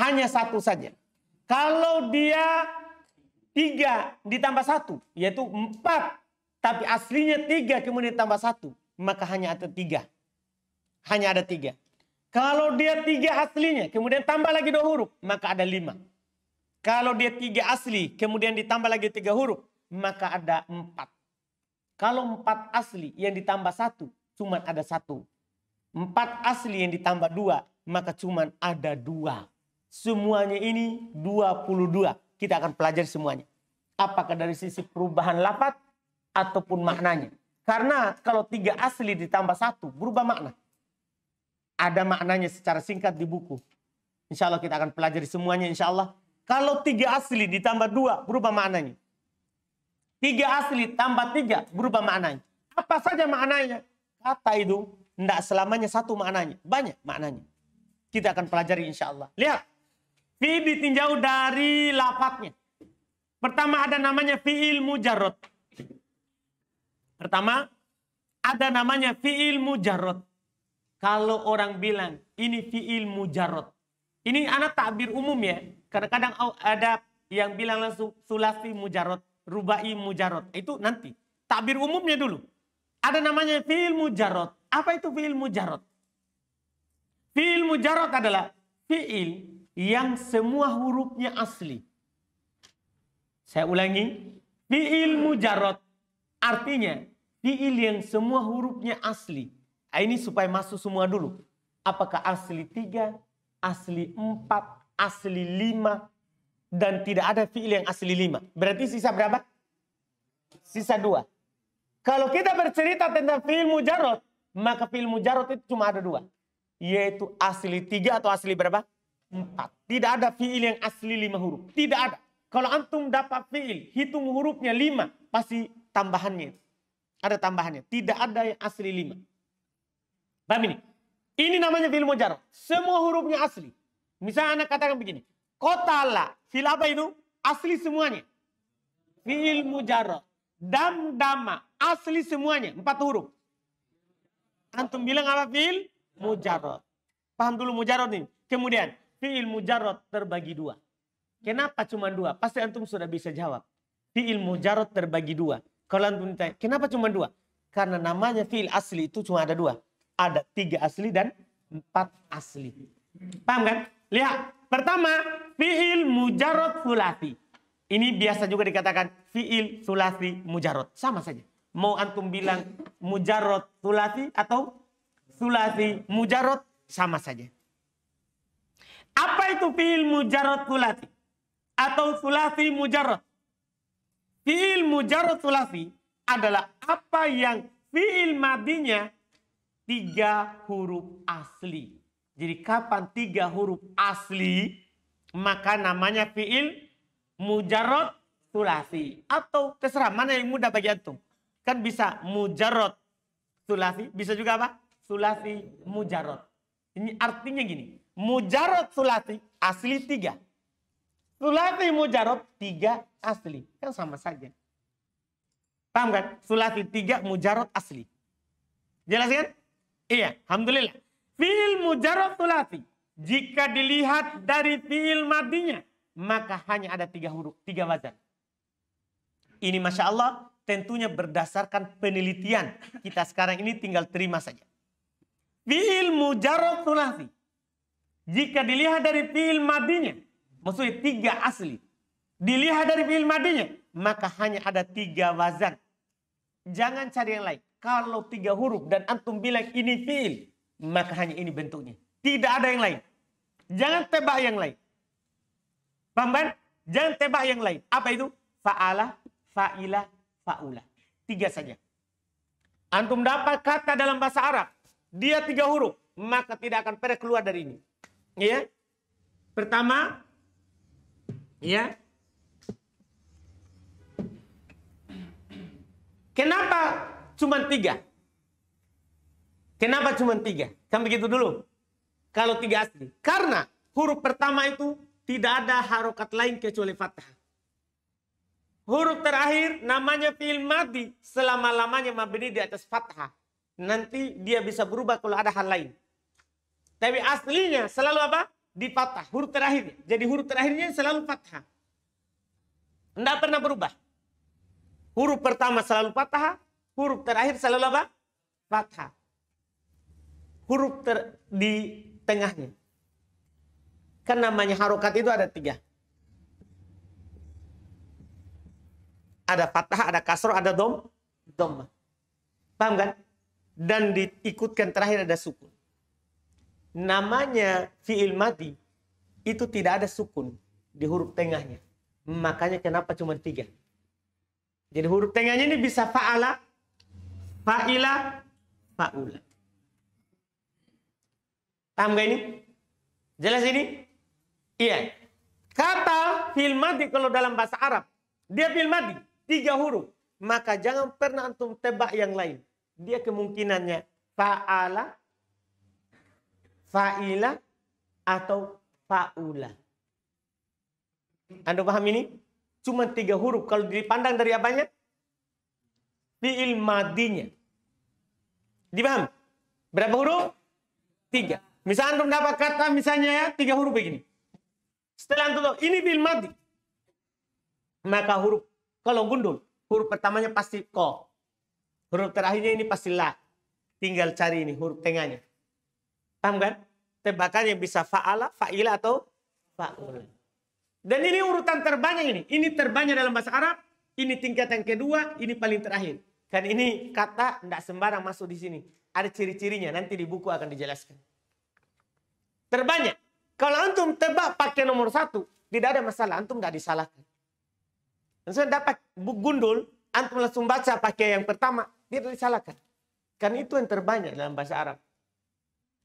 hanya satu saja. Kalau dia tiga ditambah satu, yaitu empat, tapi aslinya tiga kemudian ditambah satu, maka hanya ada tiga. Hanya ada tiga. Kalau dia tiga aslinya, kemudian tambah lagi dua huruf, maka ada lima. Kalau dia tiga asli, kemudian ditambah lagi tiga huruf, maka ada empat. Kalau empat asli yang ditambah satu, cuma ada satu. Empat asli yang ditambah dua, maka cuma ada dua. Semuanya ini 22. Kita akan pelajari semuanya. Apakah dari sisi perubahan lapat ataupun maknanya. Karena kalau tiga asli ditambah satu berubah makna. Ada maknanya secara singkat di buku. Insya Allah kita akan pelajari semuanya insya Allah. Kalau tiga asli ditambah dua berubah maknanya. Tiga asli tambah tiga berubah maknanya. Apa saja maknanya? Kata itu tidak selamanya satu maknanya. Banyak maknanya. Kita akan pelajari insya Allah. Lihat. Fi ditinjau dari lafadznya. Pertama ada namanya fi'il mujarrad. Pertama ada namanya fi'il mujarrad. Kalau orang bilang ini fi'il mujarrad. Ini anak takbir umum ya. Kadang-kadang ada yang bilang langsung sulasi mujarrad, rubai mujarrad. Itu nanti. Takbir umumnya dulu. Ada namanya fi'il mujarrad. Apa itu fi'il mujarrad? Fi'il mujarrad adalah fi'il yang semua hurufnya asli. Saya ulangi, fi'il mujarot artinya fi'il yang semua hurufnya asli. Ah, ini supaya masuk semua dulu. Apakah asli tiga, asli empat, asli lima, dan tidak ada fi'il yang asli lima. Berarti sisa berapa? Sisa dua. Kalau kita bercerita tentang fi'il mujarot, maka fi'il mujarot itu cuma ada dua. Yaitu asli tiga atau asli berapa? empat. Tidak ada fiil yang asli lima huruf. Tidak ada. Kalau antum dapat fiil, hitung hurufnya lima, pasti tambahannya. Ada tambahannya. Tidak ada yang asli lima. Paham ini? Ini namanya fiil mujarab. Semua hurufnya asli. Misalnya anak katakan begini. Kotala. Fiil apa itu? Asli semuanya. Fiil mujarab. Dam dama. Asli semuanya. Empat huruf. Antum bilang apa fiil? Mujarab. Paham dulu mujarab ini Kemudian fi'il mujarot terbagi dua. Kenapa cuma dua? Pasti antum sudah bisa jawab. Fi'il mujarot terbagi dua. Kalau antum tanya, kenapa cuma dua? Karena namanya fi'il asli itu cuma ada dua. Ada tiga asli dan empat asli. Paham kan? Lihat. Pertama, fi'il mujarot sulasi. Ini biasa juga dikatakan fi'il sulasi mujarot. Sama saja. Mau antum bilang mujarot sulasi atau sulasi mujarot, sama saja. Apa itu fi'il mujarrad sulasi? Atau sulasi mujarrad? Fi'il mujarrad sulasi adalah apa yang fi'il madinya tiga huruf asli. Jadi kapan tiga huruf asli maka namanya fi'il mujarrad sulasi atau terserah mana yang mudah bagi antum. Kan bisa mujarrad sulasi, bisa juga apa? Sulasi mujarrad. Ini artinya gini mujarot sulati asli tiga. sulati mujarot tiga asli. Kan sama saja. Paham kan? Sulati tiga mujarot asli. Jelas kan? Iya. Alhamdulillah. Fi'il mujarot sulati, Jika dilihat dari fi'il madinya. Maka hanya ada tiga huruf. Tiga wajan. Ini Masya Allah tentunya berdasarkan penelitian. Kita sekarang ini tinggal terima saja. Fi'il mujarot sulati. Jika dilihat dari fiil madinya, maksudnya tiga asli. Dilihat dari fiil madinya, maka hanya ada tiga wazan. Jangan cari yang lain. Kalau tiga huruf dan antum bilang ini fiil, maka hanya ini bentuknya. Tidak ada yang lain. Jangan tebak yang lain. Paham Jangan tebak yang lain. Apa itu? Fa'ala, fa'ila, fa'ula. Tiga saja. Antum dapat kata dalam bahasa Arab. Dia tiga huruf. Maka tidak akan pernah keluar dari ini ya. Pertama ya. Kenapa cuma tiga? Kenapa cuma tiga? Kan begitu dulu. Kalau tiga asli. Karena huruf pertama itu tidak ada harokat lain kecuali fathah. Huruf terakhir namanya fil madi. Selama-lamanya mabni di atas fathah. Nanti dia bisa berubah kalau ada hal lain. Tapi aslinya selalu apa? Dipatah huruf terakhir. Jadi huruf terakhirnya selalu fathah. Tidak pernah berubah. Huruf pertama selalu fathah, huruf terakhir selalu apa? Fathah. Huruf ter di tengahnya. Kan namanya harokat itu ada tiga. Ada fathah, ada kasroh, ada dom, domah. Paham kan? Dan diikutkan terakhir ada sukun namanya fi'il mati itu tidak ada sukun di huruf tengahnya. Makanya kenapa cuma tiga. Jadi huruf tengahnya ini bisa fa'ala, fa'ila, fa'ula. Paham gak ini? Jelas ini? Iya. Kata fi'il mati kalau dalam bahasa Arab. Dia fi'il mati. Tiga huruf. Maka jangan pernah antum tebak yang lain. Dia kemungkinannya fa'ala, fa'ila atau fa'ula. Anda paham ini? Cuma tiga huruf. Kalau dipandang dari apanya? Fi'il madinya. Dipaham? Berapa huruf? Tiga. Misalnya Anda dapat kata misalnya ya, tiga huruf begini. Setelah Anda tahu, ini fi'il madi. Maka huruf, kalau gundul, huruf pertamanya pasti ko. Huruf terakhirnya ini pasti la. Tinggal cari ini, huruf tengahnya. Paham kan? yang bisa fa'ala, fa'ila atau fa'ul. Dan ini urutan terbanyak ini. Ini terbanyak dalam bahasa Arab. Ini tingkat yang kedua, ini paling terakhir. Kan ini kata tidak sembarang masuk di sini. Ada ciri-cirinya, nanti di buku akan dijelaskan. Terbanyak. Kalau antum tebak pakai nomor satu, tidak ada masalah. Antum tidak disalahkan. Dan saya dapat gundul, antum langsung baca pakai yang pertama, tidak disalahkan. Kan itu yang terbanyak dalam bahasa Arab.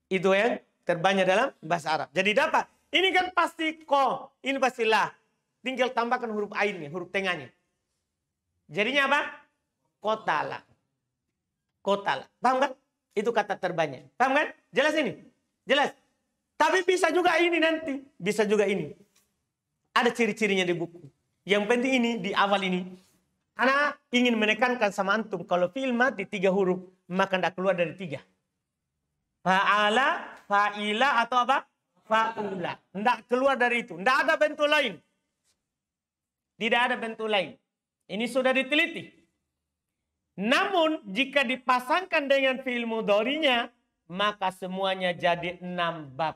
Itu yang terbanyak dalam bahasa Arab. Jadi dapat. Ini kan pasti ko, ini pasti la. Tinggal tambahkan huruf ainnya, huruf tengahnya. Jadinya apa? Kotala. Kotala. Paham kan? Itu kata terbanyak. Paham kan? Jelas ini? Jelas. Tapi bisa juga ini nanti. Bisa juga ini. Ada ciri-cirinya di buku. Yang penting ini, di awal ini. Karena ingin menekankan sama antum. Kalau filmat di tiga huruf, maka tidak keluar dari tiga. Fa'ala, fa'ila atau apa? Fa'ula. Tidak keluar dari itu. Tidak ada bentuk lain. Tidak ada bentuk lain. Ini sudah diteliti. Namun jika dipasangkan dengan fi'il mudorinya, maka semuanya jadi enam bab.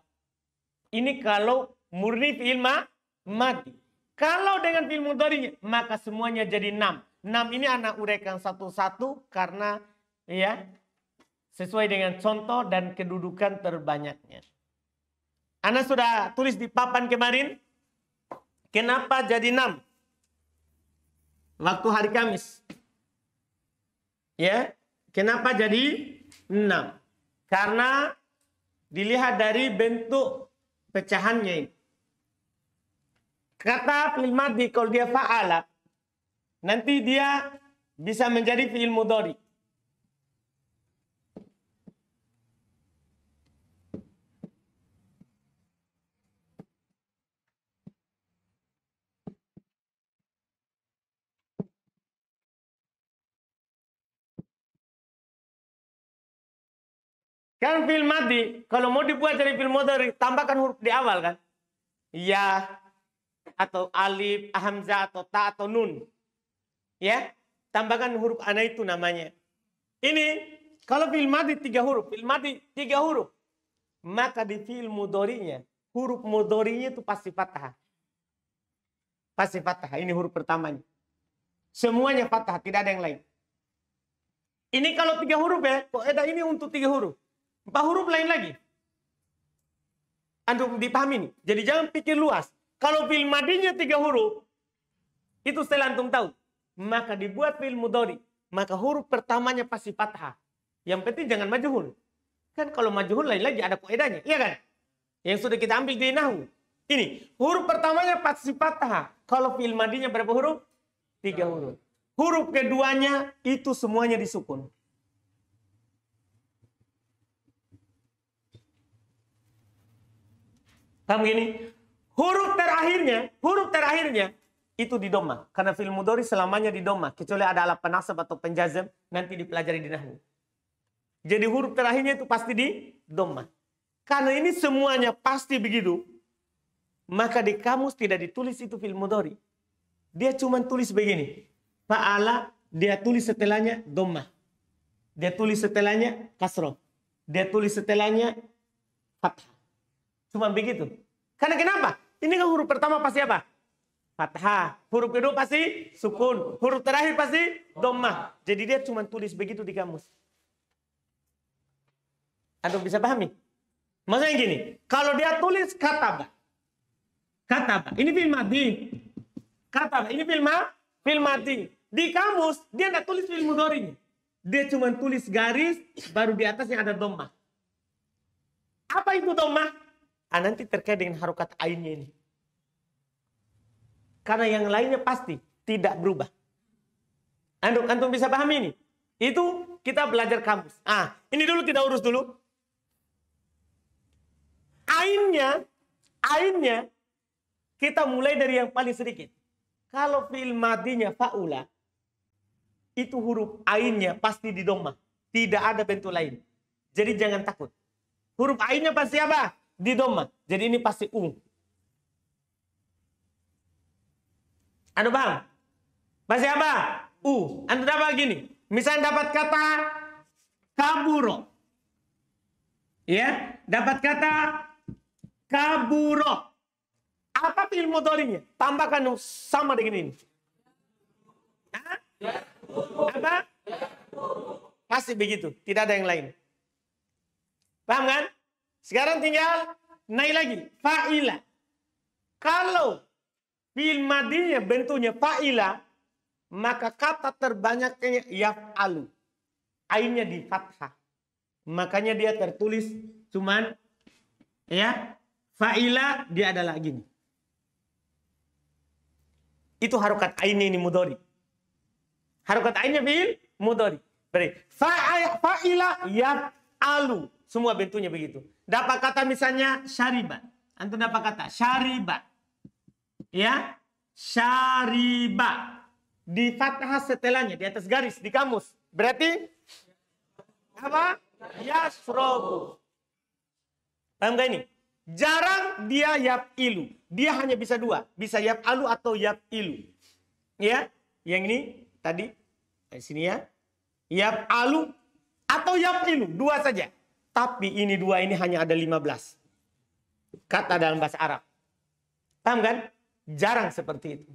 Ini kalau murni fi'il mati. Kalau dengan fi'il mudorinya, maka semuanya jadi enam. Enam ini anak uraikan satu-satu karena ya sesuai dengan contoh dan kedudukan terbanyaknya. Anda sudah tulis di papan kemarin, kenapa jadi enam? Waktu hari Kamis. Ya, kenapa jadi enam? Karena dilihat dari bentuk pecahannya ini. Kata fi'il di kalau dia fa'ala, nanti dia bisa menjadi fi'il mudhari. Kan film mati, kalau mau dibuat jadi film modern, tambahkan huruf di awal kan? Ya, atau alif, hamzah, atau ta, atau nun. Ya, tambahkan huruf ana itu namanya. Ini, kalau film mati tiga huruf, film mati tiga huruf. Maka di film mudorinya, huruf mudorinya itu pasti fathah. Pasti fathah, ini huruf pertamanya. Semuanya fathah, tidak ada yang lain. Ini kalau tiga huruf ya, kok ada ini untuk tiga huruf. Empat huruf lain lagi. Antum dipahami nih. Jadi jangan pikir luas. Kalau fil madinya tiga huruf, itu saya antum tahu. Maka dibuat fil mudori. Maka huruf pertamanya pasti patah. Yang penting jangan majuhul. Kan kalau majuhul lain lagi ada koedanya. iya kan? Yang sudah kita ambil di nahu. Ini, huruf pertamanya pasti patah. Kalau fil madinya berapa huruf? Tiga huruf. Huruf keduanya itu semuanya disukun. Kamu gini, huruf terakhirnya, huruf terakhirnya itu di doma. Karena film mudori selamanya di doma. Kecuali ada alat penasab atau penjazem nanti dipelajari di nahwu. Jadi huruf terakhirnya itu pasti di doma. Karena ini semuanya pasti begitu. Maka di kamus tidak ditulis itu film mudori. Dia cuma tulis begini. Fa'ala dia tulis setelahnya doma. Dia tulis setelahnya kasro Dia tulis setelahnya fathah. Cuma begitu. Karena kenapa? Ini kan huruf pertama pasti apa? Fathah. Huruf kedua pasti sukun. Huruf terakhir pasti domah. Jadi dia cuma tulis begitu di kamus. Anda bisa pahami? Maksudnya gini, kalau dia tulis kataba. Kataba. Ini film mati. Kataba. Ini film, film mati. Di kamus, dia tidak tulis film mudorinya. Dia cuma tulis garis, baru di atas yang ada domah. Apa itu domah? Ah, nanti terkait dengan harokat ainnya ini. Karena yang lainnya pasti tidak berubah. Antum, antum bisa pahami ini? Itu kita belajar kampus. Ah, ini dulu kita urus dulu. Ainnya, ainnya kita mulai dari yang paling sedikit. Kalau fi'il madinya fa'ula, itu huruf ainnya pasti di doma. Tidak ada bentuk lain. Jadi jangan takut. Huruf ainnya pasti apa? di doma. Jadi ini pasti u Anda paham? Masih apa? U. Anda dapat gini. Misalnya dapat kata kaburo. Ya, dapat kata kaburo. Apa fiil motorinya Tambahkan sama dengan ini. Hah? Apa? Pasti begitu, tidak ada yang lain. Paham kan? Sekarang tinggal naik lagi. Fa'ila. Kalau fi'il madinya bentuknya fa'ila, maka kata terbanyaknya yaf'alu. Ainnya di fathah. Makanya dia tertulis cuman ya fa'ila dia ada lagi. Itu harokat ainnya ini mudori. Harokat ainnya fi'il mudori. Berarti fa'ila yaf'alu. Semua bentuknya begitu. Dapat kata misalnya syaribat. Antum dapat kata syaribat. Ya. Syaribat. Di fathah setelahnya, di atas garis, di kamus. Berarti apa? Yasrobu. Paham gak ini? Jarang dia yap ilu. Dia hanya bisa dua. Bisa yap alu atau yap ilu. Ya. Yang ini tadi. Di sini ya. Yap alu atau yap ilu. Dua saja. Tapi ini dua ini hanya ada 15. Kata dalam bahasa Arab. Paham kan? Jarang seperti itu.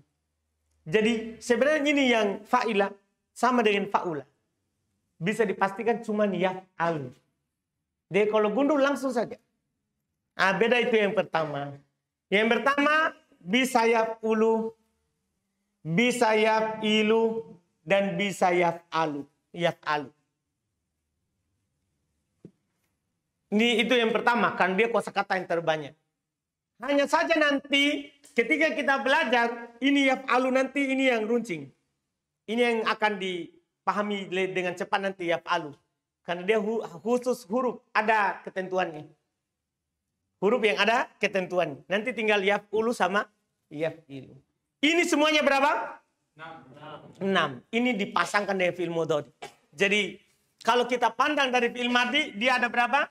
Jadi sebenarnya ini yang fa'ila sama dengan fa'ula. Bisa dipastikan cuma niat alu. Jadi kalau gundul langsung saja. Nah, beda itu yang pertama. Yang pertama bisayap ulu, bisayap ilu, dan bisa bisayap alu. Yaf alu. Ini itu yang pertama, kan dia kata yang terbanyak. Hanya saja nanti ketika kita belajar ini ya alu nanti ini yang runcing. Ini yang akan dipahami dengan cepat nanti ya alu. Karena dia khusus huruf ada ketentuannya. Huruf yang ada ketentuan. Nanti tinggal ya ulu sama ya ilu. Ini semuanya berapa? 6. 6. Ini dipasangkan dengan film Jadi kalau kita pandang dari film madhi dia ada berapa?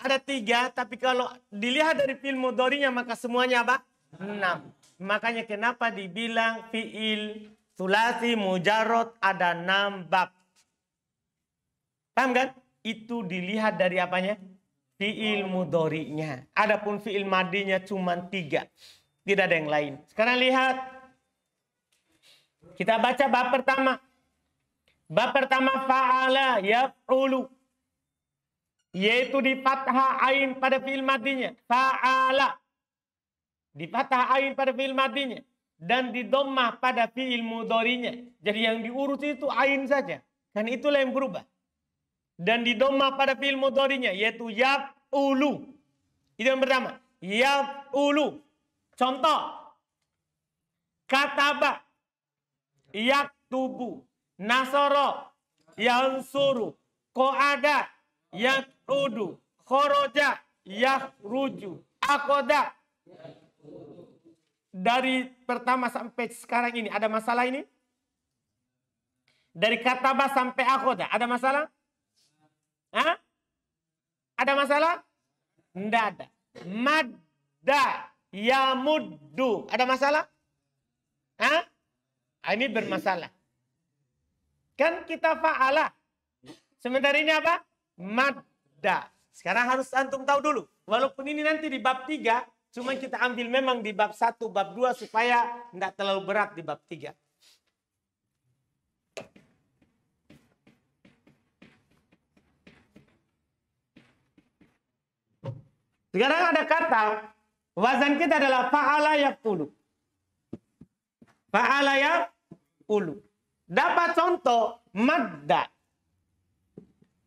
ada tiga, tapi kalau dilihat dari fi'il mudorinya maka semuanya apa? Enam. Makanya kenapa dibilang fiil sulasi mujarot ada enam bab. Paham kan? Itu dilihat dari apanya? Fiil mudorinya. Adapun fiil madinya cuma tiga. Tidak ada yang lain. Sekarang lihat. Kita baca bab pertama. Bab pertama fa'ala yaf'ulu yaitu di fathah ain pada fi'il madinya fa'ala di fathah ain pada fi'il madinya dan di dommah pada fi'il mudorinya jadi yang diurus itu ain saja dan itulah yang berubah dan di dommah pada fi'il mudorinya yaitu ulu itu yang pertama ulu contoh kataba yaktubu nasoro yansuru koada yak Rudu Khoroja. Yahruju. Akoda. Dari pertama sampai sekarang ini ada masalah ini? Dari kata bah sampai akoda ada masalah? Hah? Ada masalah? Tidak ada. Madda yamuddu. Ada masalah? Hah? Ah, ini bermasalah. Kan kita fa'ala. Sementara ini apa? Mad da. Sekarang harus antum tahu dulu. Walaupun ini nanti di bab 3, cuma kita ambil memang di bab 1, bab 2 supaya tidak terlalu berat di bab 3. Sekarang ada kata wazan kita adalah fa'ala yaqulu. Fa'ala yaqulu. Dapat contoh madda.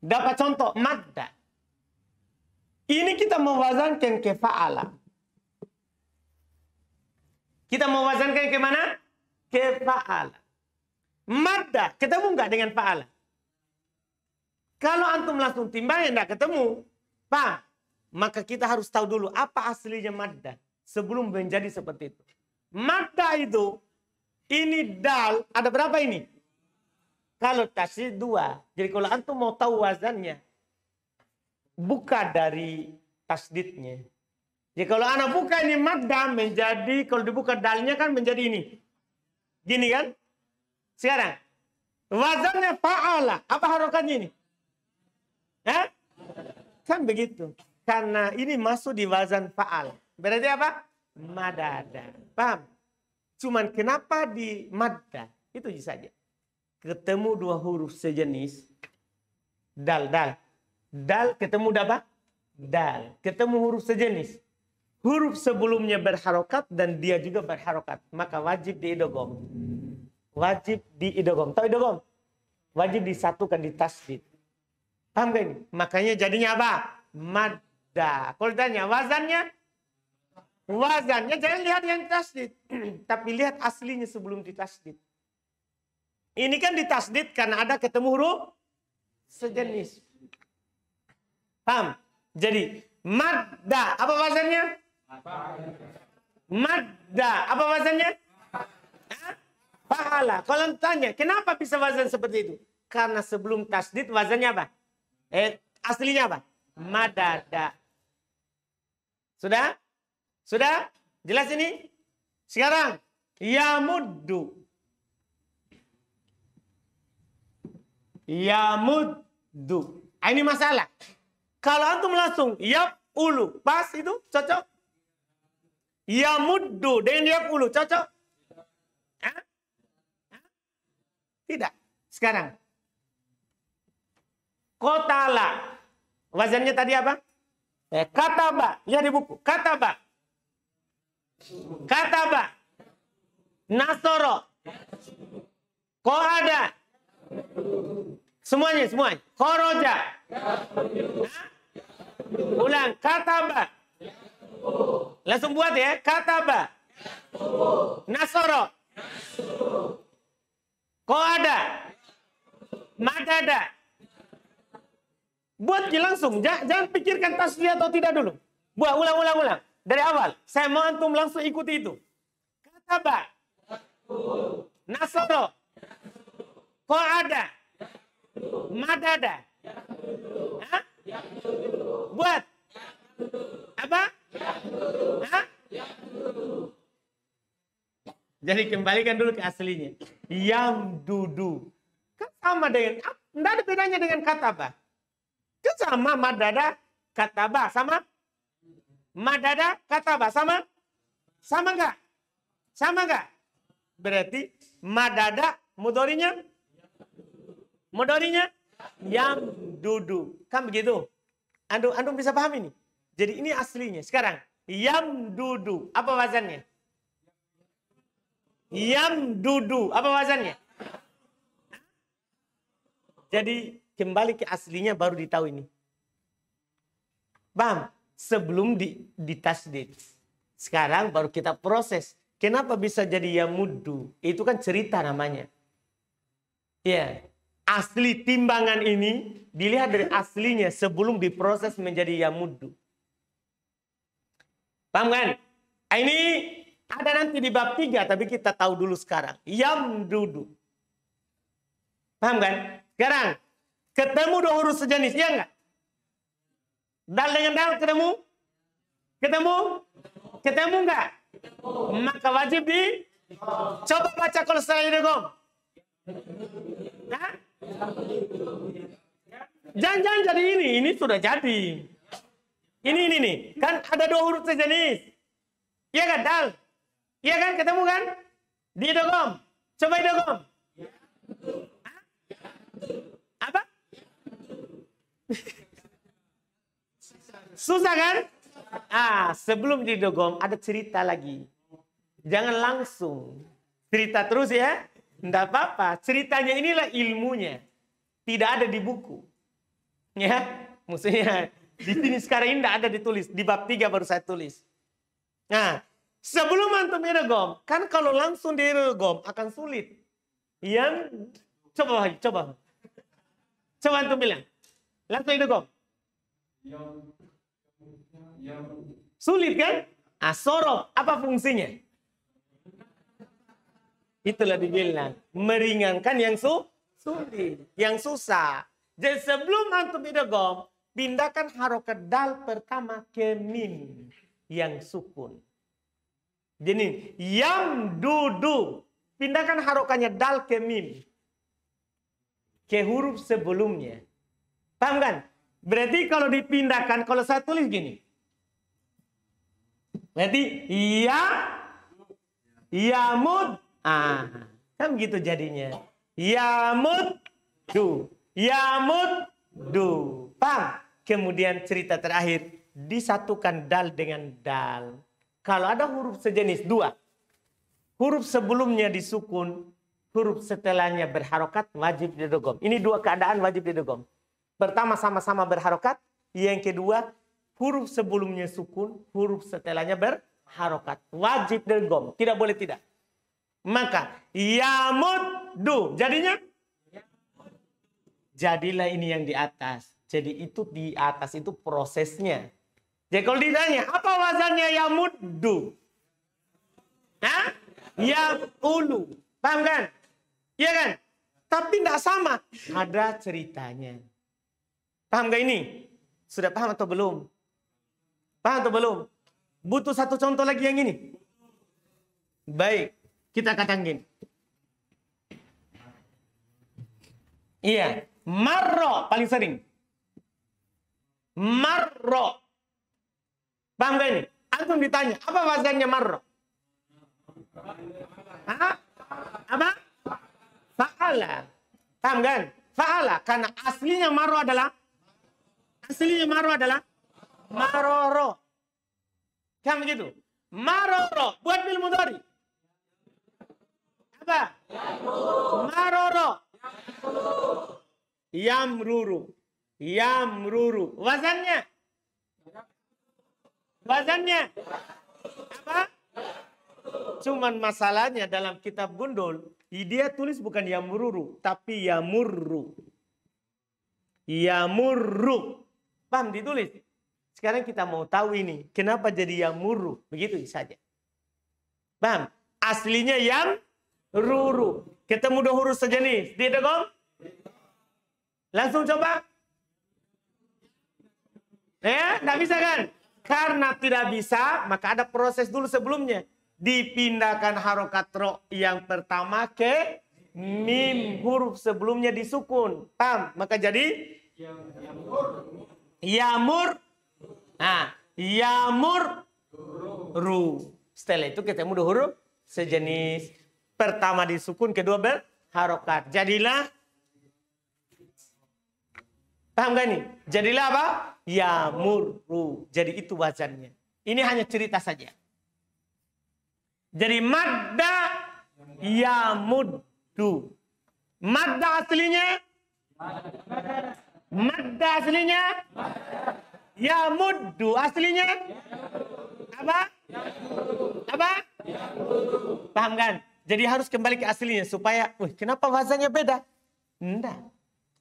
Dapat contoh madda. Ini kita mewazankan ke fa'ala. Kita mewazankan ke mana? Ke fa'ala. Madda ketemu nggak dengan fa'ala? Kalau antum langsung timbang ya nggak ketemu. Pak, maka kita harus tahu dulu apa aslinya madda sebelum menjadi seperti itu. Madda itu ini dal ada berapa ini? Kalau kasih dua. Jadi kalau antum mau tahu wazannya, buka dari tasdidnya. Ya kalau anak buka ini madam menjadi kalau dibuka dalnya kan menjadi ini. Gini kan? Sekarang wazannya fa'ala. Apa harokatnya ini? Hah? Kan begitu. Karena ini masuk di wazan faala Berarti apa? Madada. Paham? Cuman kenapa di madam Itu saja. Ketemu dua huruf sejenis. Dal, dal Dal ketemu apa? Dal. Ketemu huruf sejenis. Huruf sebelumnya berharokat dan dia juga berharokat. Maka wajib diidogom. Wajib diidogom. Tahu idogom? Wajib disatukan di tasdid. Paham gak ini? Makanya jadinya apa? Madda. Kalau ditanya wazannya? Wazannya jangan lihat yang tasdid. Tapi lihat aslinya sebelum di ditasdid. Ini kan di ditasdid karena ada ketemu huruf sejenis. Paham? Jadi madda apa wazannya? Madda apa wazannya? Pahala. Kalau tanya, kenapa bisa wazan seperti itu? Karena sebelum tasdid wazannya apa? Eh, aslinya apa? Madada. Sudah? Sudah? Jelas ini? Sekarang yamuddu. Yamuddu. Ah, ini masalah. Kalau antum langsung yap ulu, pas itu cocok? Yamudu dengan yap ulu cocok? Tidak. Sekarang. Kotala. Wazannya tadi apa? Eh, kataba. Ya di buku. Kataba. Kataba. Nasoro. Ko ada? Semuanya, semuanya. Koroja. Nah. Ulang, kata kataba. Langsung buat ya, kata kataba. Nasoro. ada Madada. di langsung, jangan pikirkan tasbih atau tidak dulu. Buat ulang-ulang-ulang. Dari awal, saya mau antum langsung ikuti itu. kata Kataba. Nasoro. Koada. Madada. Hah? Buat. Apa? Hah? Jadi kembalikan dulu ke aslinya. Yam dudu. Kan sama dengan tidak ada bedanya dengan kata Kan sama madada kata bah sama madada kata bah sama sama enggak? Sama enggak? Berarti madada mudorinya mudorinya yang duduk. Kan begitu? andung andung bisa paham ini? Jadi ini aslinya. Sekarang, yang duduk. Apa wazannya? Yang duduk. Apa wazannya? Jadi kembali ke aslinya baru ditahu ini. Paham? Sebelum di, ditasdid. Sekarang baru kita proses. Kenapa bisa jadi yamudu? Itu kan cerita namanya. Ya. Yeah asli timbangan ini dilihat dari aslinya sebelum diproses menjadi yamudu. Paham kan? Nah, ini ada nanti di bab 3 tapi kita tahu dulu sekarang. Yamdudu. Paham kan? Sekarang ketemu dua huruf sejenis, ya enggak? Dal dengan dal ketemu? Ketemu? Ketemu enggak? Maka wajib di Coba baca kalau saya ini, nah. Hah? Jangan-jangan jadi ini, ini sudah jadi. Ini ini nih, kan ada dua huruf sejenis. Iya kan, dal? Iya kan, ketemu kan? Di dogom, Coba dogom. Apa? Susah kan? Ah, sebelum di dogom ada cerita lagi. Jangan langsung cerita terus ya. Tidak apa-apa. Ceritanya inilah ilmunya. Tidak ada di buku. Ya, maksudnya di sini sekarang ini tidak ada ditulis. Di bab tiga baru saya tulis. Nah, sebelum antum iragom, kan kalau langsung di iragom akan sulit. Yang coba coba. Coba antum bilang. Langsung iragom. Sulit kan? Asorof, ah, apa fungsinya? Itulah dibilang meringankan yang su sulit, yang susah. Jadi sebelum antum gom, pindahkan harokat dal pertama ke mim yang sukun. Jadi yang duduk pindahkan harokatnya dal ke mim ke huruf sebelumnya. Paham kan? Berarti kalau dipindahkan, kalau saya tulis gini. Berarti ya, yamud, Ah, kan begitu jadinya. Yamut du. Yamut du. Paham? Kemudian cerita terakhir disatukan dal dengan dal. Kalau ada huruf sejenis dua, huruf sebelumnya disukun, huruf setelahnya berharokat wajib didogom. Ini dua keadaan wajib didogom. Pertama sama-sama berharokat, yang kedua huruf sebelumnya sukun, huruf setelahnya berharokat. Wajib didogom, tidak boleh tidak. Maka yamuddu. Jadinya jadilah ini yang di atas. Jadi itu di atas itu prosesnya. Jadi kalau ditanya apa wazannya yamuddu? Hah? Ulu, Paham kan? Iya kan? Tapi tidak sama. Ada ceritanya. Paham gak ini? Sudah paham atau belum? Paham atau belum? Butuh satu contoh lagi yang ini. Baik. Kita katakan gini. Iya, marro paling sering. Marro. Paham gak ini? Antum ditanya, apa wazannya marro? Hah? Apa? Fa'ala. Paham kan? Fa'ala. Karena aslinya marro adalah aslinya marro adalah maroro. Kan begitu? Maroro. Buat bil mudari apa? Maroro. Yamruru. Yamruru. Wazannya? Wazannya? Apa? Cuman masalahnya dalam kitab gundul, dia tulis bukan yamururu, tapi yamurru. Yamurru. Paham ditulis? Sekarang kita mau tahu ini, kenapa jadi yamurru? Begitu saja. Paham? Aslinya yang Ruru. Kita mudah huruf sejenis. Dia tegong? Langsung coba. Ya, tidak bisa kan? Karena tidak bisa, maka ada proses dulu sebelumnya. Dipindahkan harokat roh yang pertama ke mim huruf sebelumnya disukun. Paham? Maka jadi yamur. Nah, yamur ru. Setelah itu kita mudah huruf sejenis. Pertama disukun, kedua berharokat. Jadilah Paham gak nih? Jadilah apa? yamuru Jadi itu wazannya. Ini hanya cerita saja. Jadi madda yamuddu. Madda aslinya? Madda aslinya? Yamuddu aslinya? Apa? Apa? Paham kan? Jadi harus kembali ke aslinya supaya, wih kenapa wazannya beda? Enggak.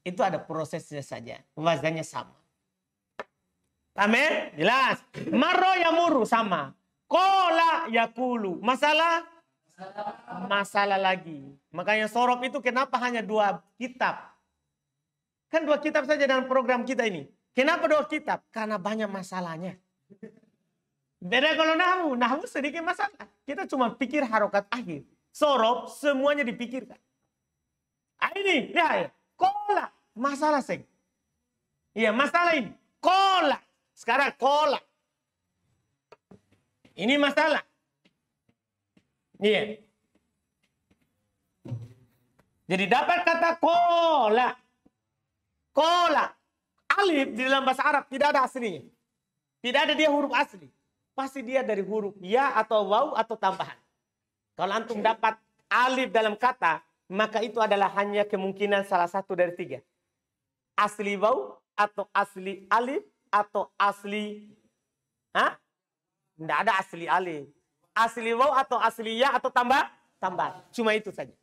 Itu ada prosesnya saja. Wazannya sama. Amin? Jelas. Maro muru sama. Kola yakulu. Masalah? Masalah lagi. Makanya sorop itu kenapa hanya dua kitab? Kan dua kitab saja dalam program kita ini. Kenapa dua kitab? Karena banyak masalahnya. Beda kalau nahu. Nahu sedikit masalah. Kita cuma pikir harokat akhir sorop, semuanya dipikirkan. Ah, ini, lihat ya. Kola, Masalah, Seng. Iya, masalah ini. kola. Sekarang kola, Ini masalah. Iya. Jadi dapat kata kola, kola. Alif di dalam bahasa Arab tidak ada aslinya. Tidak ada dia huruf asli. Pasti dia dari huruf ya atau waw atau tambahan. Kalau antum dapat alif dalam kata, maka itu adalah hanya kemungkinan salah satu dari tiga. Asli bau atau asli alif atau asli Hah? Tidak ada asli alif. Asli waw atau asli ya atau tambah? Tambah. Cuma itu saja.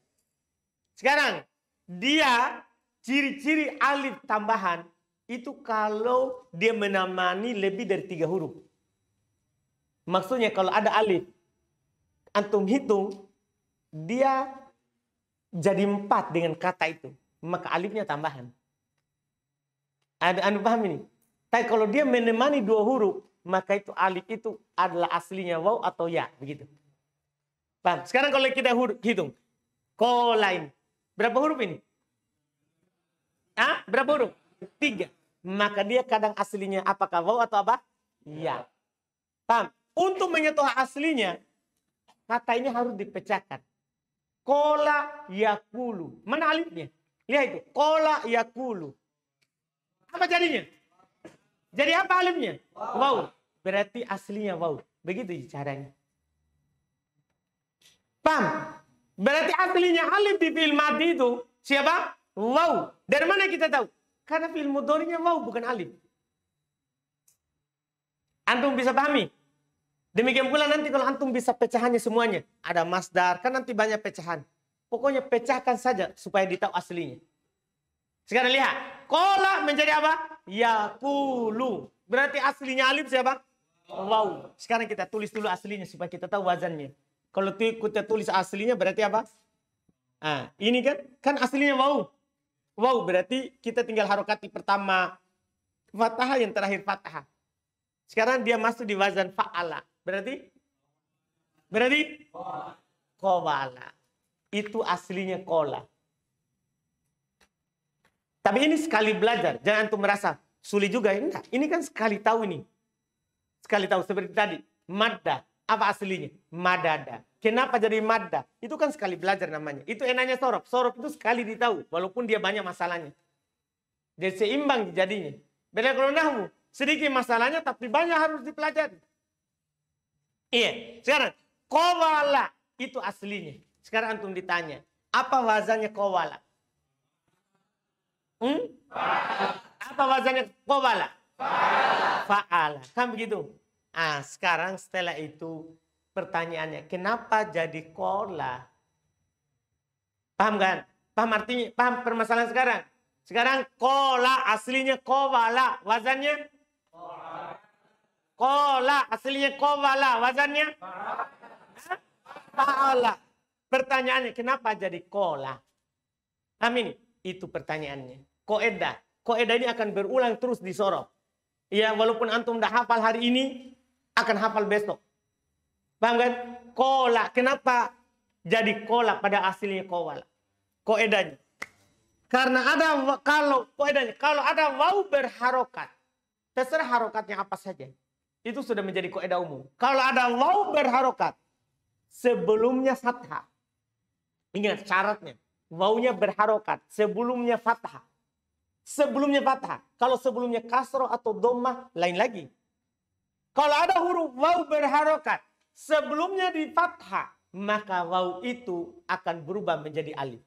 Sekarang, dia ciri-ciri alif tambahan itu kalau dia menamani lebih dari tiga huruf. Maksudnya kalau ada alif, antum hitung, dia jadi empat dengan kata itu. Maka alifnya tambahan. Ada anda paham ini? Tapi kalau dia menemani dua huruf, maka itu alif itu adalah aslinya waw atau ya. Begitu. Paham? Sekarang kalau kita huruf, hitung. Kolain. Berapa huruf ini? Ah, berapa huruf? Tiga. Maka dia kadang aslinya apakah waw atau apa? Ya. Paham? Untuk menyentuh aslinya, Kata ini harus dipecahkan. Kola yakulu. Mana alifnya? Lihat itu. Kola yakulu. Apa jadinya? Jadi apa alifnya? Wow. wow. Berarti aslinya wow. Begitu caranya. Paham? Berarti aslinya alif di film mati itu siapa? Wow. Dari mana kita tahu? Karena film mudorinya wow bukan alif. Antum bisa pahami? Demikian pula nanti kalau antum bisa pecahannya semuanya. Ada masdar, kan nanti banyak pecahan. Pokoknya pecahkan saja supaya ditahu aslinya. Sekarang lihat. Kola menjadi apa? Ya Yakulu. Berarti aslinya alif siapa? Wow. Sekarang kita tulis dulu aslinya supaya kita tahu wazannya. Kalau kita tulis aslinya berarti apa? Ah, ini kan kan aslinya wow. Wow berarti kita tinggal harokati pertama fathah yang terakhir fathah. Sekarang dia masuk di wazan fa'ala. Berarti? Berarti? Koala. Itu aslinya kola. Tapi ini sekali belajar. Jangan tuh merasa sulit juga. Enggak. Ini kan sekali tahu ini. Sekali tahu. Seperti tadi. Madda. Apa aslinya? Madada. Kenapa jadi madda? Itu kan sekali belajar namanya. Itu enaknya sorok sorok itu sekali ditahu. Walaupun dia banyak masalahnya. Jadi seimbang jadinya. Beda kalau nahmu Sedikit masalahnya tapi banyak harus dipelajari. Iya. Sekarang kowala itu aslinya. Sekarang antum ditanya, apa wazannya kowala? Hmm? Apa wazannya kowala? Fa'ala. Fa Kan begitu. Ah, sekarang setelah itu pertanyaannya, kenapa jadi kola? Paham kan? Paham artinya? Paham permasalahan sekarang? Sekarang kola aslinya kowala, wazannya Kola aslinya kowala wazannya kola. Pertanyaannya kenapa jadi kola? Amin. Itu pertanyaannya. Koeda. Koeda ini akan berulang terus di Sorok. Ya walaupun antum dah hafal hari ini akan hafal besok. Paham kan? Kola. Kenapa jadi kola pada aslinya kowala? Koedanya. Karena ada kalau koedanya kalau ada wau berharokat. Terserah harokatnya apa saja itu sudah menjadi kaidah umum. Kalau ada law berharokat sebelumnya fathah. Ingat syaratnya. Wawunya berharokat sebelumnya fathah. Sebelumnya fathah. Kalau sebelumnya kasro atau domah lain lagi. Kalau ada huruf waw berharokat sebelumnya di fathah. Maka waw itu akan berubah menjadi alif.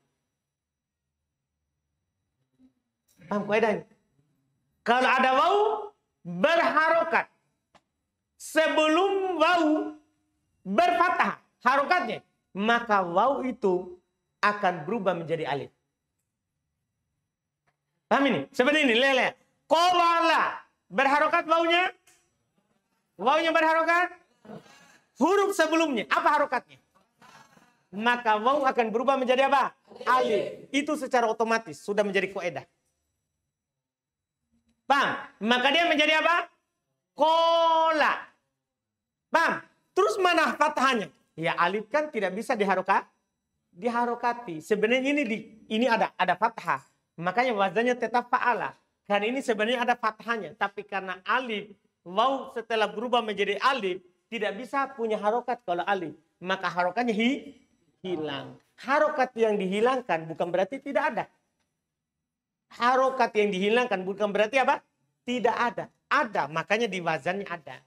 Paham kaidahnya? Kalau ada waw berharokat sebelum wau berfatah harokatnya, maka wau itu akan berubah menjadi alif. Paham ini? Seperti ini, lele. kolala Berharokat baunya, baunya berharokat? Huruf sebelumnya. Apa harokatnya? Maka wau akan berubah menjadi apa? Alif. Itu secara otomatis. Sudah menjadi koedah. Paham? Maka dia menjadi apa? kolak Paham? Terus mana fathahnya? Ya alif kan tidak bisa diharokat, diharokati. Sebenarnya ini di, ini ada ada fathah. Makanya wazannya tetap faala. Karena ini sebenarnya ada fathahnya, tapi karena alif waw setelah berubah menjadi alif tidak bisa punya harokat kalau alif. Maka harokatnya hi, hilang. Harokat yang dihilangkan bukan berarti tidak ada. Harokat yang dihilangkan bukan berarti apa? Tidak ada. Ada, makanya di wazannya ada.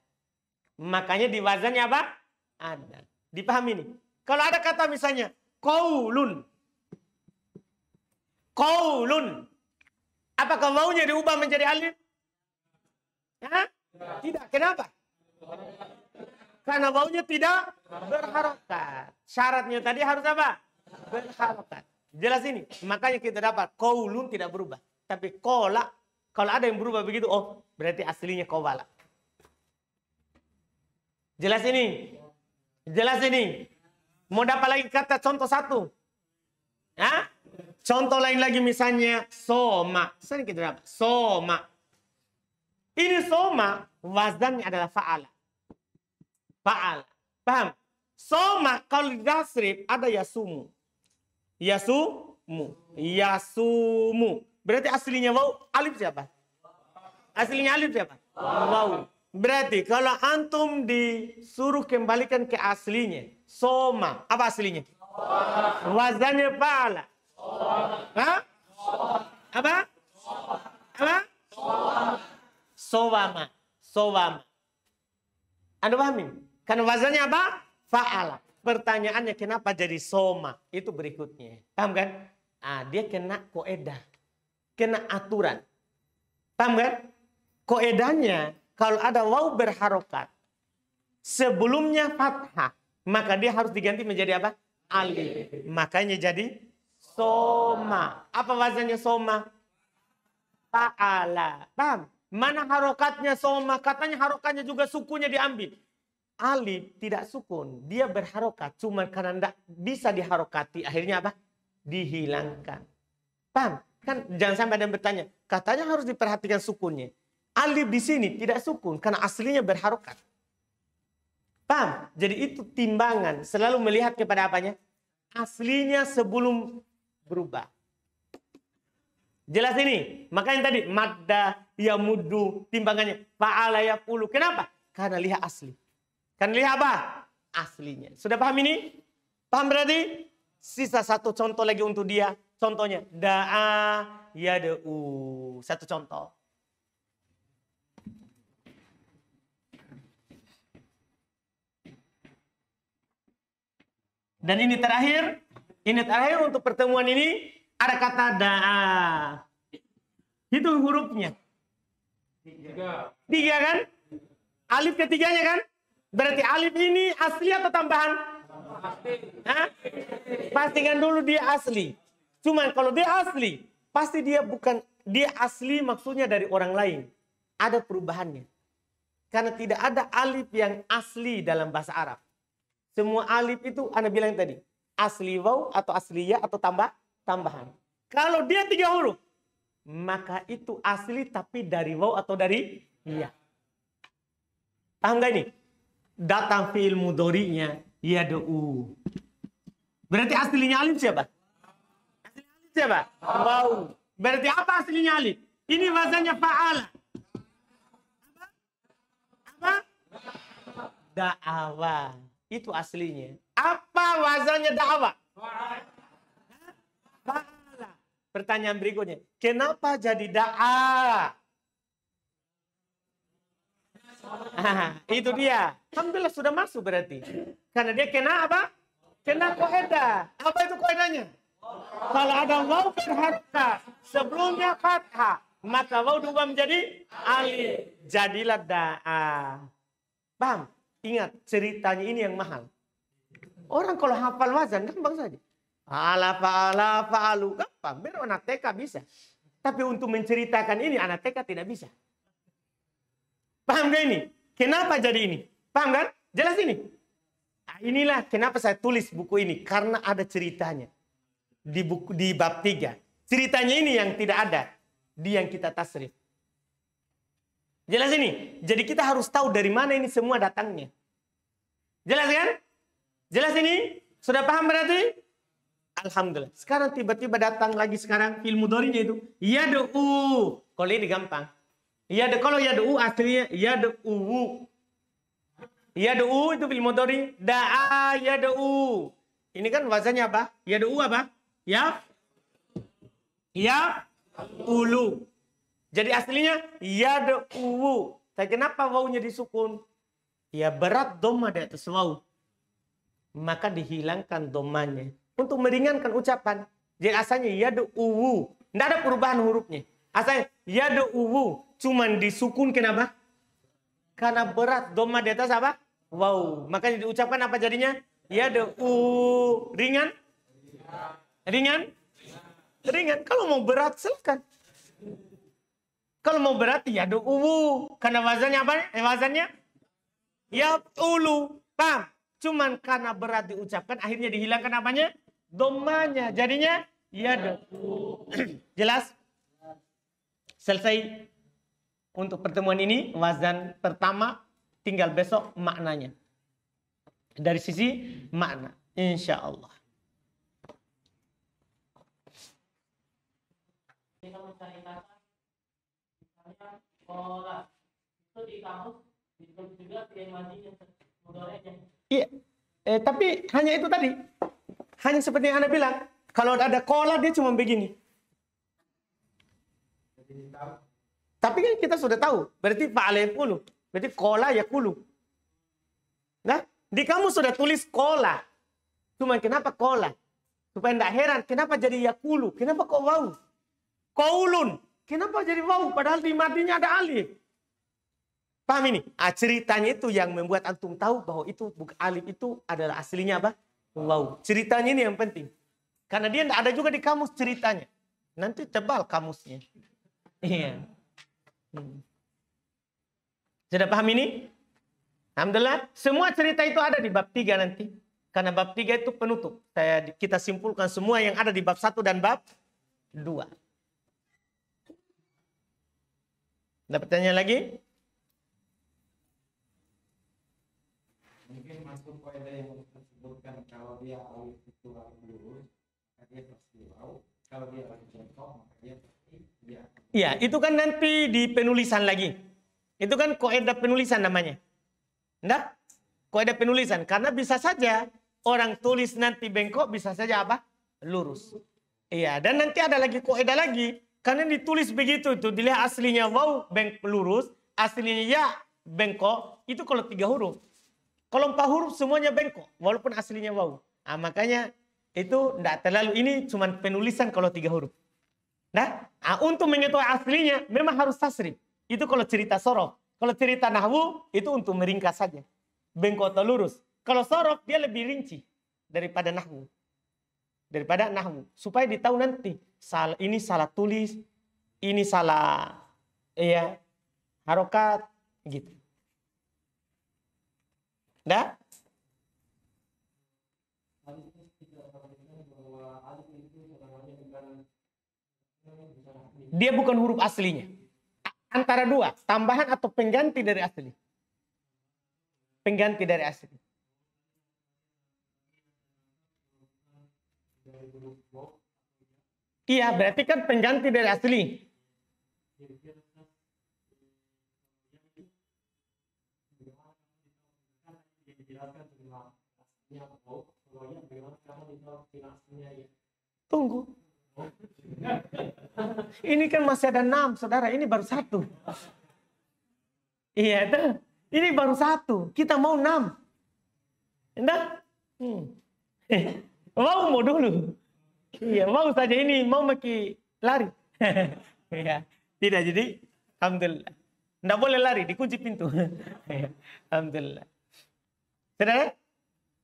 Makanya di wazannya apa? Ada. Dipahami nih. Kalau ada kata misalnya Kaulun. Kaulun. Apakah wawunya diubah menjadi alif? Ya? Tidak. Kenapa? Karena wawunya tidak berharokat. Syaratnya tadi harus apa? Berharokat. Jelas ini. Makanya kita dapat Kaulun tidak berubah. Tapi kola. Kalau ada yang berubah begitu, oh berarti aslinya kowala. Jelas ini? Jelas ini? Mau dapat lagi kata contoh satu? Ya? Contoh lain lagi misalnya soma. Sering kita dapat soma. Ini soma wazannya adalah faala. Faala. Paham? Soma kalau di dasrib ada yasumu. Yasumu. Yasumu. Berarti aslinya waw alif siapa? Aslinya alif siapa? Waw. Berarti kalau antum disuruh kembalikan ke aslinya. Soma. Apa aslinya? Soma. Wazannya pala. Hah? Apa? Soma. Apa? Sowama. Sowama. Anda pahami? Karena wazannya apa? Fa'ala. Pertanyaannya kenapa jadi soma? Itu berikutnya. Paham kan? Ah, dia kena koedah. Kena aturan. Paham kan? Koedahnya kalau ada waw berharokat, sebelumnya fathah, maka dia harus diganti menjadi apa? Alif. Makanya jadi soma. Apa wazannya soma? Ta'ala. Paham? Mana harokatnya soma? Katanya harokatnya juga sukunya diambil. Alif tidak sukun. Dia berharokat. cuma karena tidak bisa diharokati. Akhirnya apa? Dihilangkan. Paham? Kan jangan sampai ada yang bertanya. Katanya harus diperhatikan sukunnya. Alif di sini tidak sukun karena aslinya berharokat. Paham? Jadi itu timbangan. Selalu melihat kepada apanya? Aslinya sebelum berubah. Jelas ini. Makanya tadi madda ya mudu timbangannya fa'ala ya puluh. Kenapa? Karena lihat asli. Karena lihat apa? Aslinya. Sudah paham ini? Paham berarti? Sisa satu contoh lagi untuk dia. Contohnya da'a Ya yad'u. Satu contoh. Dan ini terakhir, ini terakhir untuk pertemuan ini ada kata da'a. itu hurufnya. Tiga. Tiga kan? Alif ketiganya kan? Berarti alif ini asli atau tambahan? Pasti. Pastikan dulu dia asli. Cuman kalau dia asli, pasti dia bukan dia asli maksudnya dari orang lain. Ada perubahannya. Karena tidak ada alif yang asli dalam bahasa Arab. Semua alif itu Anda bilang tadi. Asli waw atau asliya atau tambah tambahan. Kalau dia tiga huruf, maka itu asli tapi dari waw atau dari ya. Paham gak ini? Datang fiil mudorinya, ya do'u. Berarti aslinya alif siapa? Aslinya alif siapa? Waw. Berarti apa aslinya alif? Ini bahasanya fa'ala. Apa? Apa? Da'awah. Itu aslinya. Apa wazannya dakwah? Pertanyaan berikutnya, kenapa jadi dakwah? itu dia. Alhamdulillah sudah masuk berarti. Karena dia kena apa? Kena koeda. Apa itu koedanya? Kalau ada waw berharta sebelumnya kata maka waw dua menjadi alif. Jadilah da'a. Paham? Ingat, ceritanya ini yang mahal. Orang kalau hafal wazan gampang saja. Ala fa'ala fa'alu gampang. Biar anak TK bisa. Tapi untuk menceritakan ini anak TK tidak bisa. Paham gak ini? Kenapa jadi ini? Paham kan? Jelas ini? Nah, inilah kenapa saya tulis buku ini. Karena ada ceritanya. Di, buku, di bab 3. Ceritanya ini yang tidak ada. Di yang kita tasrif. Jelas ini? Jadi kita harus tahu dari mana ini semua datangnya. Jelas kan? Jelas ini? Sudah paham berarti? Alhamdulillah. Sekarang tiba-tiba datang lagi sekarang film mudorinya itu. Ya do'u. Kalau ini gampang. Ya do, kalau ya do'u aslinya ya do'u. Ya do'u itu film mudori. Da'a ya do'u. Ini kan wazannya apa? Ya do'u apa? Ya. Ya. Ulu. Jadi aslinya ya uwu. Tapi kenapa wawunya disukun? Ya berat doma di atas waw. Maka dihilangkan domanya. Untuk meringankan ucapan. Jadi asalnya ya uwu. Tidak ada perubahan hurufnya. Asalnya ya uwu. Cuman disukun kenapa? Karena berat doma di atas apa? Wow. Makanya diucapkan apa jadinya? Ya Yad'u. Ringan? Ringan? Ringan. Kalau mau berat silahkan. Kalau mau berat ya uwu. Karena wazannya apa? Eh, wazannya? Ya ulu. Paham? Cuman karena berat diucapkan akhirnya dihilangkan apanya? Domanya. Jadinya ya Jelas? Selesai untuk pertemuan ini wazan pertama tinggal besok maknanya. Dari sisi makna. Insya Allah. Kita mencari kata Gitu. iya eh, tapi hanya itu tadi hanya seperti yang anda bilang kalau ada kola dia cuma begini tapi kan kita sudah tahu berarti fa'ale puluh, berarti kola ya puluh. nah di kamu sudah tulis kola Cuman kenapa kola? Supaya tidak heran, kenapa jadi ya yakulu? Kenapa kok wau? Kaulun. Kenapa jadi wow? Padahal di madinya ada Ali. Paham ini? Ah, ceritanya itu yang membuat antum tahu bahwa itu bukan Ali itu adalah aslinya apa? Wow. Ceritanya ini yang penting. Karena dia tidak ada juga di kamus ceritanya. Nanti tebal kamusnya. Iya. Hmm. Sudah paham ini? Alhamdulillah, semua cerita itu ada di bab tiga nanti. Karena bab tiga itu penutup. Saya, kita simpulkan semua yang ada di bab satu dan bab dua. Ada pertanyaan lagi? Mungkin masuk kode yang disebutkan kalau dia harus itu awal lurus, dia pasti awal. Kalau dia harus jengkok, maka dia pasti dia. Iya, itu kan nanti di penulisan lagi. Itu kan kaidah penulisan namanya. Nah, kaidah penulisan karena bisa saja orang tulis nanti bengkok bisa saja apa? lurus. Iya, dan nanti ada lagi kaidah lagi karena ditulis begitu itu dilihat aslinya wow beng lurus, aslinya ya bengkok itu kalau tiga huruf. Kalau empat huruf semuanya bengkok walaupun aslinya wow. Nah, makanya itu tidak terlalu ini cuma penulisan kalau tiga huruf. Nah, nah untuk mengetahui aslinya memang harus tasrif. Itu kalau cerita sorok Kalau cerita nahwu itu untuk meringkas saja. Bengkok atau lurus. Kalau sorok dia lebih rinci daripada nahwu daripada nahwu supaya ditahu nanti salah ini salah tulis ini salah ya harokat gitu dah dia bukan huruf aslinya antara dua tambahan atau pengganti dari asli pengganti dari asli Iya, berarti kan pengganti dari asli. Tunggu. Ini kan masih ada enam, saudara. Ini baru satu. Iya, itu. Ini baru satu. Kita mau enam. Entah? Hmm. Mau mau dulu iya mau saja ini mau maki lari ya tidak jadi alhamdulillah tidak boleh lari dikunci pintu iya, alhamdulillah alhamdulillah ya?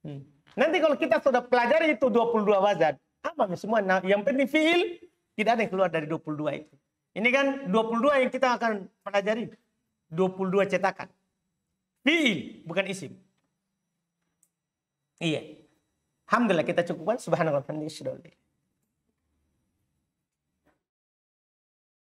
hmm. nanti kalau kita sudah pelajari itu 22 wazan apa semua nah, yang penting fiil tidak ada yang keluar dari 22 itu ini kan 22 yang kita akan pelajari 22 cetakan fiil bukan isim Iya. Alhamdulillah kita cukupkan. Subhanallah. Alhamdulillah.